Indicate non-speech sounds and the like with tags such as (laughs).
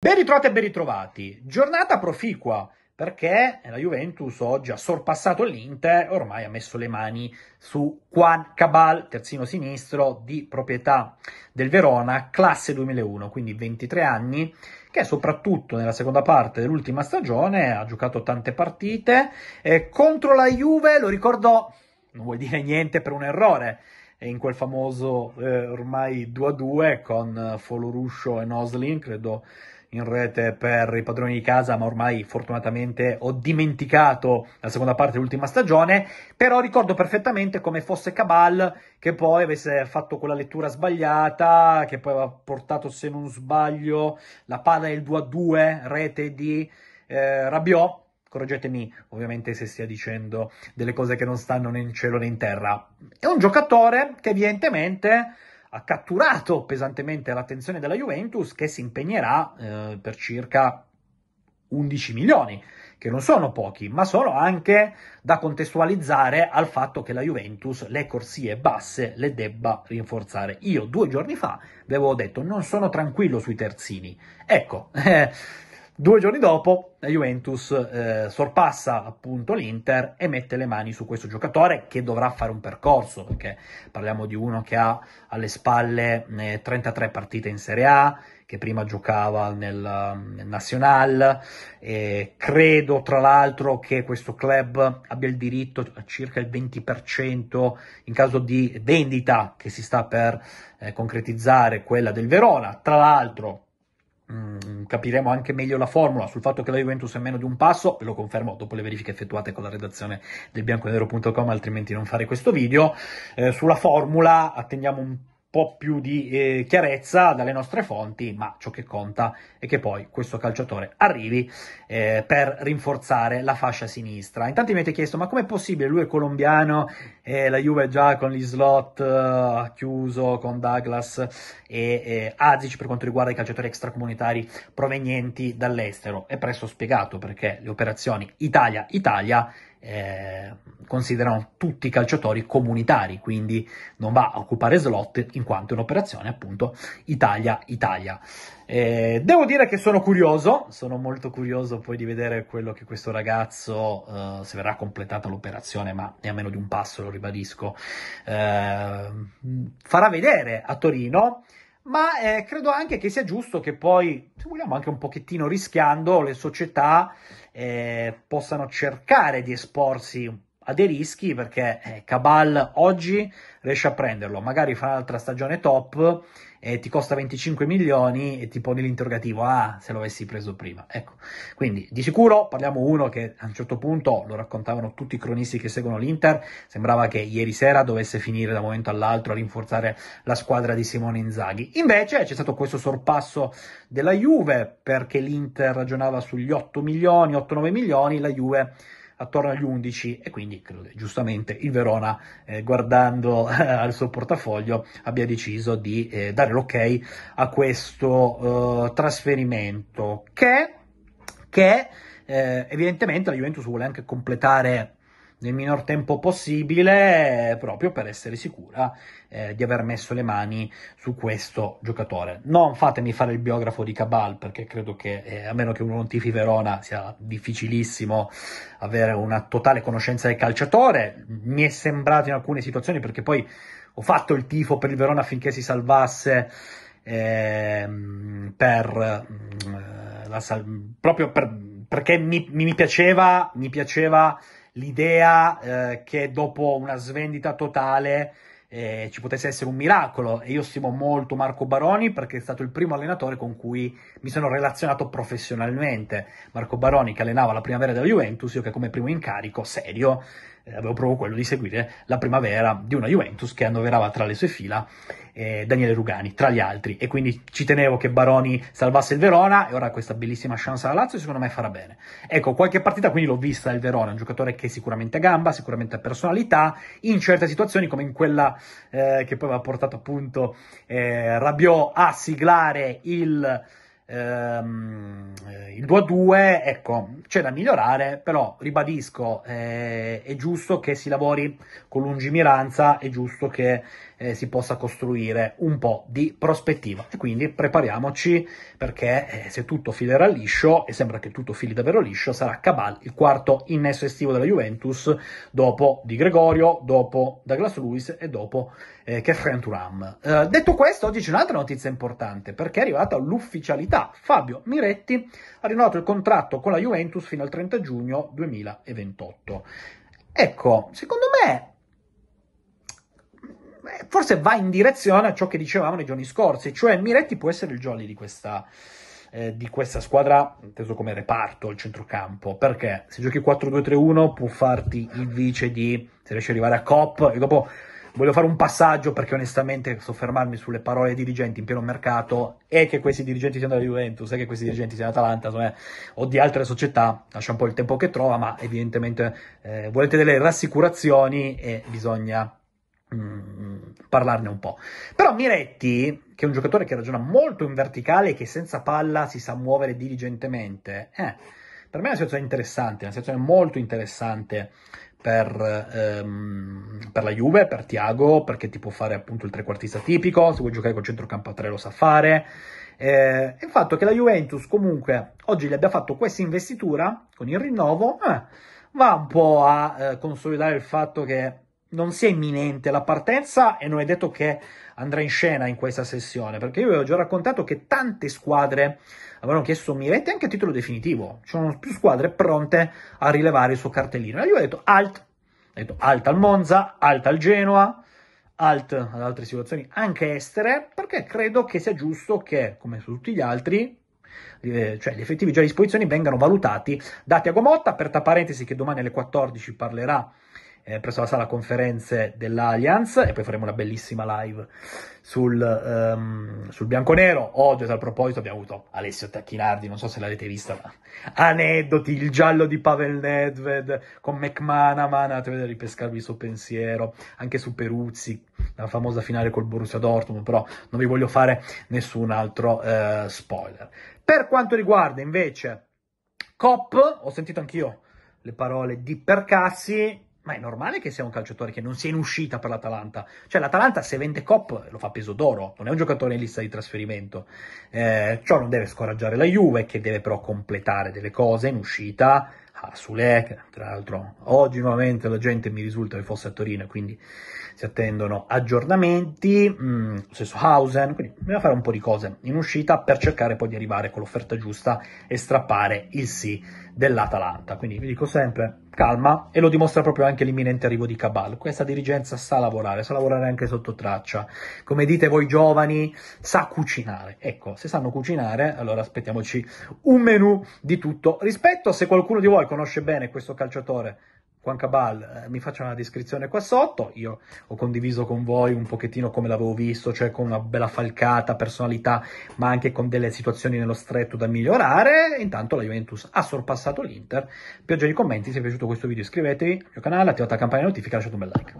Ben ritrovati e ben ritrovati. Giornata proficua perché la Juventus oggi ha sorpassato l'Inter e ormai ha messo le mani su Juan Cabal, terzino sinistro di proprietà del Verona, classe 2001, quindi 23 anni, che soprattutto nella seconda parte dell'ultima stagione ha giocato tante partite eh, contro la Juve, lo ricordò, non vuol dire niente per un errore, in quel famoso eh, ormai 2-2 con Foloruscio e Noslin, credo in rete per i padroni di casa, ma ormai fortunatamente ho dimenticato la seconda parte dell'ultima stagione, però ricordo perfettamente come fosse Cabal che poi avesse fatto quella lettura sbagliata, che poi aveva portato, se non sbaglio, la palla del 2-2, rete di eh, Rabiot, correggetemi ovviamente se stia dicendo delle cose che non stanno né in cielo né in terra. È un giocatore che evidentemente ha catturato pesantemente l'attenzione della Juventus che si impegnerà eh, per circa 11 milioni, che non sono pochi, ma sono anche da contestualizzare al fatto che la Juventus le corsie basse le debba rinforzare. Io due giorni fa vi avevo detto non sono tranquillo sui terzini. Ecco, (laughs) eh, Due giorni dopo la Juventus eh, sorpassa appunto l'Inter e mette le mani su questo giocatore che dovrà fare un percorso, perché parliamo di uno che ha alle spalle eh, 33 partite in Serie A, che prima giocava nel, nel eh, Nacional, eh, credo tra l'altro che questo club abbia il diritto a circa il 20% in caso di vendita che si sta per eh, concretizzare, quella del Verona, tra l'altro Mm, capiremo anche meglio la formula sul fatto che la Juventus è meno di un passo, ve lo confermo dopo le verifiche effettuate con la redazione del bianconero.com, altrimenti non fare questo video. Eh, sulla formula attendiamo un po' più di eh, chiarezza dalle nostre fonti, ma ciò che conta è che poi questo calciatore arrivi eh, per rinforzare la fascia sinistra. Intanto mi avete chiesto, ma com'è possibile? Lui è colombiano, eh, la Juve già con gli slot ha eh, chiuso con Douglas e Azic per quanto riguarda i calciatori extracomunitari provenienti dall'estero. È presto spiegato perché le operazioni Italia-Italia eh, considerano tutti i calciatori comunitari, quindi non va a occupare slot in quanto è un'operazione appunto Italia-Italia. Eh, devo dire che sono curioso, sono molto curioso poi di vedere quello che questo ragazzo, eh, se verrà completata l'operazione, ma è a meno di un passo, lo ribadisco, eh, farà vedere a Torino ma eh, credo anche che sia giusto che poi, se vogliamo anche un pochettino rischiando, le società eh, possano cercare di esporsi a dei rischi perché eh, Cabal oggi riesce a prenderlo, magari fa un'altra stagione top e ti costa 25 milioni e ti poni l'interrogativo, ah, se lo avessi preso prima. Ecco, quindi di sicuro parliamo uno che a un certo punto, lo raccontavano tutti i cronisti che seguono l'Inter, sembrava che ieri sera dovesse finire da un momento all'altro a rinforzare la squadra di Simone Inzaghi. Invece c'è stato questo sorpasso della Juve perché l'Inter ragionava sugli 8 milioni, 8-9 milioni, la Juve attorno agli 11 e quindi credo, giustamente il Verona eh, guardando eh, al suo portafoglio abbia deciso di eh, dare l'ok a questo eh, trasferimento che, che eh, evidentemente la Juventus vuole anche completare nel minor tempo possibile, proprio per essere sicura eh, di aver messo le mani su questo giocatore. Non fatemi fare il biografo di Cabal, perché credo che, eh, a meno che uno non tifi Verona, sia difficilissimo avere una totale conoscenza del calciatore. Mi è sembrato in alcune situazioni, perché poi ho fatto il tifo per il Verona affinché si salvasse eh, per, eh, la sal- proprio per, perché mi, mi, mi piaceva, mi piaceva l'idea eh, che dopo una svendita totale eh, ci potesse essere un miracolo e io stimo molto Marco Baroni perché è stato il primo allenatore con cui mi sono relazionato professionalmente. Marco Baroni che allenava la primavera della Juventus, io che come primo incarico serio eh, avevo proprio quello di seguire la primavera di una Juventus che annoverava tra le sue fila eh, Daniele Rugani, tra gli altri. E quindi ci tenevo che Baroni salvasse il Verona e ora questa bellissima chance alla Lazio secondo me farà bene. Ecco, qualche partita quindi l'ho vista il Verona, un giocatore che sicuramente ha gamba, sicuramente ha personalità, in certe situazioni come in quella eh, che poi aveva portato appunto eh, Rabiot a siglare il ehm, il 2 a 2, ecco, c'è da migliorare, però ribadisco, eh, è giusto che si lavori con lungimiranza, è giusto che eh, si possa costruire un po' di prospettiva. E quindi prepariamoci perché eh, se tutto filerà liscio, e sembra che tutto fili davvero liscio, sarà Cabal il quarto innesso estivo della Juventus dopo Di Gregorio, dopo Douglas Luiz e dopo eh, Kefren Turam. Eh, detto questo, oggi c'è un'altra notizia importante perché è arrivata l'ufficialità. Fabio Miretti ha rinnovato il contratto con la Juventus fino al 30 giugno 2028. Ecco, secondo me eh, forse va in direzione a ciò che dicevamo nei giorni scorsi, cioè Miretti può essere il jolly di questa, eh, di questa squadra, inteso come reparto, il centrocampo, perché se giochi 4-2-3-1 può farti il vice di, se riesci ad arrivare a COP, e dopo voglio fare un passaggio perché onestamente soffermarmi sulle parole dirigenti in pieno mercato e che questi dirigenti siano della Juventus e che questi dirigenti siano dell'Atalanta insomma, o di altre società lascia un po' il tempo che trova ma evidentemente eh, volete delle rassicurazioni e bisogna Mm, parlarne un po'. Però Miretti, che è un giocatore che ragiona molto in verticale e che senza palla si sa muovere diligentemente, eh, per me è una situazione interessante, una situazione molto interessante per, ehm, per la Juve, per Tiago, perché ti può fare appunto il trequartista tipico, se vuoi giocare col centrocampo a 3 lo sa fare. Eh, il fatto che la Juventus comunque oggi gli abbia fatto questa investitura con il rinnovo eh, va un po' a eh, consolidare il fatto che non sia imminente la partenza e non è detto che andrà in scena in questa sessione, perché io vi ho già raccontato che tante squadre avevano chiesto Miretti anche a titolo definitivo, c'erano più squadre pronte a rilevare il suo cartellino. E io ho detto alt, ho detto alt al Monza, alt al Genoa, alt ad altre situazioni anche estere, perché credo che sia giusto che, come su tutti gli altri, eh, cioè gli effettivi già a disposizione vengano valutati, dati a Gomotta, aperta parentesi che domani alle 14 parlerà eh, presso la sala conferenze dell'Allianz e poi faremo una bellissima live sul, um, sul bianconero. Oggi, a tal proposito, abbiamo avuto Alessio Tacchinardi, non so se l'avete vista, ma aneddoti, il giallo di Pavel Nedved con McManaman, andate a ripescarvi il suo pensiero, anche su Peruzzi, la famosa finale col Borussia Dortmund, però non vi voglio fare nessun altro eh, spoiler. Per quanto riguarda invece COP, ho sentito anch'io le parole di Percassi, ma è normale che sia un calciatore che non sia in uscita per l'Atalanta. Cioè l'Atalanta se vende Cop lo fa peso d'oro, non è un giocatore in lista di trasferimento. Eh, ciò non deve scoraggiare la Juve che deve però completare delle cose in uscita. Ah, Sule, che tra l'altro oggi nuovamente la gente mi risulta che fosse a Torino, quindi si attendono aggiornamenti, mm, stesso Hausen, quindi bisogna fare un po' di cose in uscita per cercare poi di arrivare con l'offerta giusta e strappare il sì dell'Atalanta. Quindi vi dico sempre calma e lo dimostra proprio anche l'imminente arrivo di Cabal. Questa dirigenza sa lavorare, sa lavorare anche sotto traccia. Come dite voi giovani, sa cucinare. Ecco, se sanno cucinare, allora aspettiamoci un menù di tutto rispetto. Se qualcuno di voi conosce bene questo calciatore Juan Cabal, eh, mi faccia una descrizione qua sotto, io ho condiviso con voi un pochettino come l'avevo visto, cioè con una bella falcata personalità, ma anche con delle situazioni nello stretto da migliorare, intanto la Juventus ha sorpassato l'Inter, pioggia di commenti, se vi è piaciuto questo video iscrivetevi al mio canale, attivate la campanella notifica, e lasciate un bel like.